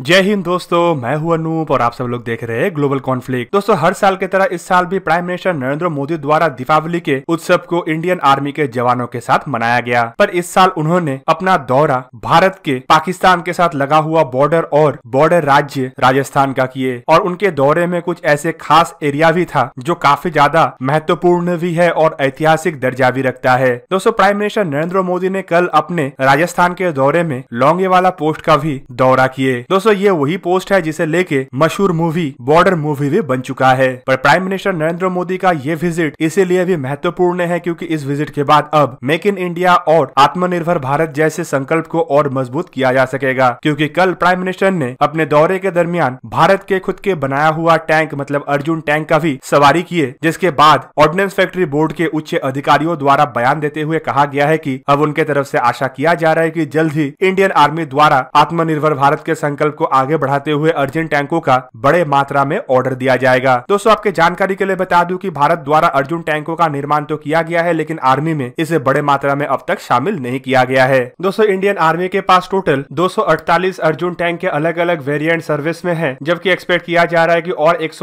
जय हिंद दोस्तों मैं हूं अनूप और आप सब लोग देख रहे हैं ग्लोबल कॉन्फ्लिक्ट दोस्तों हर साल की तरह इस साल भी प्राइम मिनिस्टर नरेंद्र मोदी द्वारा दीपावली के उत्सव को इंडियन आर्मी के जवानों के साथ मनाया गया पर इस साल उन्होंने अपना दौरा भारत के पाकिस्तान के साथ लगा हुआ बॉर्डर और बॉर्डर राज्य राजस्थान का किए और उनके दौरे में कुछ ऐसे खास एरिया भी था जो काफी ज्यादा महत्वपूर्ण भी है और ऐतिहासिक दर्जा भी रखता है दोस्तों प्राइम मिनिस्टर नरेंद्र मोदी ने कल अपने राजस्थान के दौरे में लौंगेवाला पोस्ट का भी दौरा किए दोस्तों ये वही पोस्ट है जिसे लेके मशहूर मूवी बॉर्डर मूवी भी बन चुका है पर प्राइम मिनिस्टर नरेंद्र मोदी का ये विजिट इसीलिए भी महत्वपूर्ण है क्योंकि इस विजिट के बाद अब मेक इन इंडिया और आत्मनिर्भर भारत जैसे संकल्प को और मजबूत किया जा सकेगा क्योंकि कल प्राइम मिनिस्टर ने अपने दौरे के दरमियान भारत के खुद के बनाया हुआ टैंक मतलब अर्जुन टैंक का भी सवारी किए जिसके बाद ऑर्डिनेंस फैक्ट्री बोर्ड के उच्च अधिकारियों द्वारा बयान देते हुए कहा गया है की अब उनके तरफ ऐसी आशा किया जा रहा है की जल्द ही इंडियन आर्मी द्वारा आत्मनिर्भर भारत के संकल्प जरूरत को आगे बढ़ाते हुए अर्जुन टैंकों का बड़े मात्रा में ऑर्डर दिया जाएगा दोस्तों आपके जानकारी के लिए बता दूं कि भारत द्वारा अर्जुन टैंकों का निर्माण तो किया गया है लेकिन आर्मी में इसे बड़े मात्रा में अब तक शामिल नहीं किया गया है दोस्तों इंडियन आर्मी के पास टोटल दो अर्जुन टैंक के अलग अलग वेरियंट सर्विस में है जबकि एक्सपेक्ट किया जा रहा है की और एक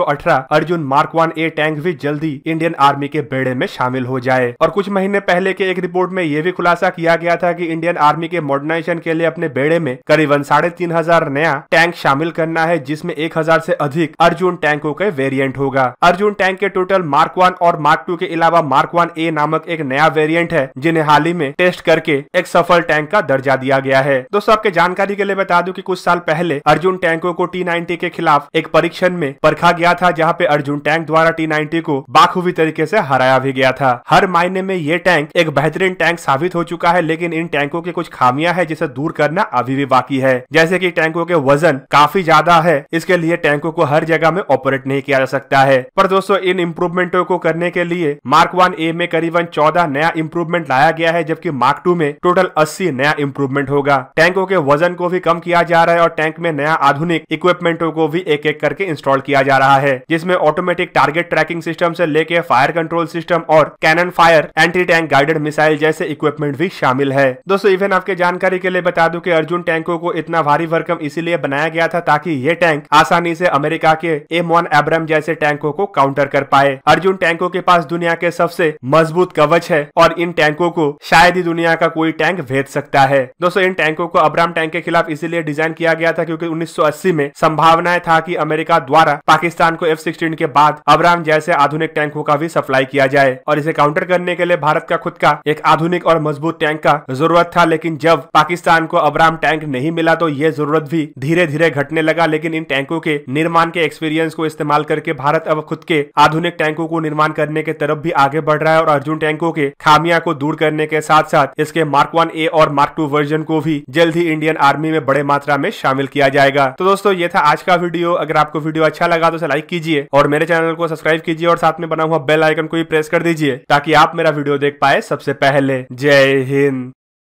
Arjun mark one A tank भी जल्दी इंडियन आर्मी के बेड़े में शामिल हो जाए और कुछ महीने पहले के एक रिपोर्ट में यह भी खुलासा किया गया था की इंडियन आर्मी के मॉडर्नाइजेशन के लिए अपने बेड़े में करीबन साढ़े तीन हजार नया टैंक शामिल करना है जिसमें 1000 से अधिक अर्जुन टैंकों के वेरिएंट होगा अर्जुन टैंक के टोटल मार्क वन और मार्क टू के अलावा मार्क वन ए नामक एक नया वेरिएंट है जिन्हें हाल ही में टेस्ट करके एक सफल टैंक का दर्जा दिया गया है दोस्तों आपके जानकारी के लिए बता दू की कुछ साल पहले अर्जुन टैंकों को टी के खिलाफ एक परीक्षण में परखा गया था जहाँ पे अर्जुन टैंक द्वारा टी को बाखूबी तरीके ऐसी हराया भी गया था हर मायने में ये टैंक एक बेहतरीन टैंक साबित हो चुका है लेकिन इन टैंकों की कुछ खामियां है जिसे दूर करना अभी भी बाकी है जैसे की टैंकों के वजन काफी ज्यादा है इसके लिए टैंकों को हर जगह में ऑपरेट नहीं किया जा सकता है पर दोस्तों इन इम्प्रूवमेंटों को करने के लिए मार्क वन ए में करीबन चौदह नया इम्प्रूवमेंट लाया गया है जबकि मार्क टू में टोटल अस्सी नया इम्प्रूवमेंट होगा टैंकों के वजन को भी कम किया जा रहा है और टैंक में नया आधुनिक इक्विपमेंटों को भी एक एक करके इंस्टॉल किया जा रहा है जिसमें ऑटोमेटिक टारगेट ट्रैकिंग सिस्टम से लेके फायर कंट्रोल सिस्टम और cannon fire anti tank guided missile जैसे इक्विपमेंट भी शामिल है दोस्तों इवन आपके जानकारी के लिए बता दूं कि अर्जुन टैंकों को इतना भारी भरकम इसीलिए बनाया गया था ताकि ये टैंक आसानी से अमेरिका के एम वन एब्रम जैसे टैंकों को काउंटर कर पाए अर्जुन टैंकों के पास दुनिया के सबसे मजबूत कवच है और इन टैंकों को शायद ही दुनिया का कोई टैंक भेज सकता है दोस्तों इन टैंकों को अब्राम टैंक के खिलाफ इसीलिए डिजाइन किया गया था क्योंकि 1980 में संभावनाएं था कि अमेरिका द्वारा पाकिस्तान को एफ सिक्सटीन के बाद अब्राम जैसे आधुनिक टैंकों का भी सप्लाई किया जाए और इसे काउंटर करने के लिए भारत का खुद का एक आधुनिक और मजबूत टैंक का जरूरत था लेकिन जब पाकिस्तान को अब्राम टैंक नहीं मिला तो ये जरूरत भी धीरे धीरे घटने लगा लेकिन इन टैंकों के निर्माण के एक्सपीरियंस को इस्तेमाल करके भारत अब खुद के आधुनिक टैंकों को निर्माण करने के तरफ भी आगे बढ़ रहा है और अर्जुन टैंकों के खामिया को दूर करने के साथ साथ इसके मार्क वन ए और मार्क टू वर्जन को भी जल्द ही इंडियन आर्मी में बड़े मात्रा में शामिल किया जाएगा तो दोस्तों ये था आज का वीडियो अगर आपको वीडियो अच्छा लगा तो उसे लाइक कीजिए और मेरे चैनल को सब्सक्राइब कीजिए और साथ में बना हुआ बेल आइकन को भी प्रेस कर दीजिए ताकि आप मेरा वीडियो देख पाए सबसे पहले जय हिंद